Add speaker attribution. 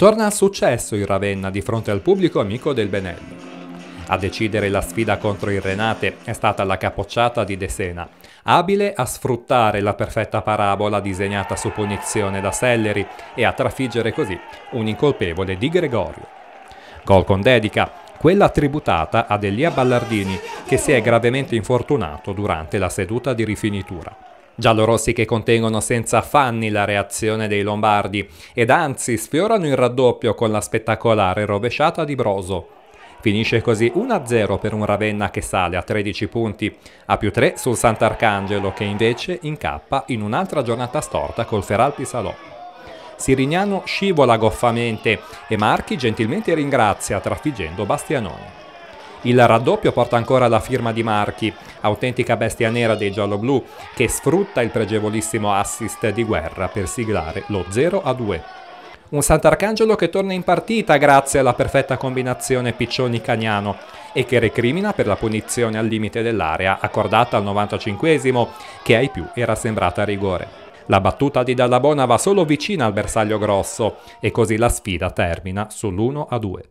Speaker 1: Torna al successo il Ravenna di fronte al pubblico amico del Benello. A decidere la sfida contro il Renate è stata la capocciata di De Sena, abile a sfruttare la perfetta parabola disegnata su punizione da Selleri e a trafiggere così un incolpevole di Gregorio. Gol con dedica, quella tributata ad Elia Ballardini che si è gravemente infortunato durante la seduta di rifinitura giallorossi che contengono senza affanni la reazione dei lombardi ed anzi sfiorano il raddoppio con la spettacolare rovesciata di Broso. Finisce così 1-0 per un Ravenna che sale a 13 punti, a più 3 sul Sant'Arcangelo che invece incappa in un'altra giornata storta col Feralpi Salò. Sirignano scivola goffamente e Marchi gentilmente ringrazia trafiggendo Bastianone. Il raddoppio porta ancora la firma di Marchi autentica bestia nera dei gialloblu che sfrutta il pregevolissimo assist di guerra per siglare lo 0 a 2. Un Sant'Arcangelo che torna in partita grazie alla perfetta combinazione Piccioni-Cagnano e che recrimina per la punizione al limite dell'area accordata al 95esimo che ai più era sembrata rigore. La battuta di Dallabona va solo vicina al bersaglio grosso e così la sfida termina sull'1 a 2.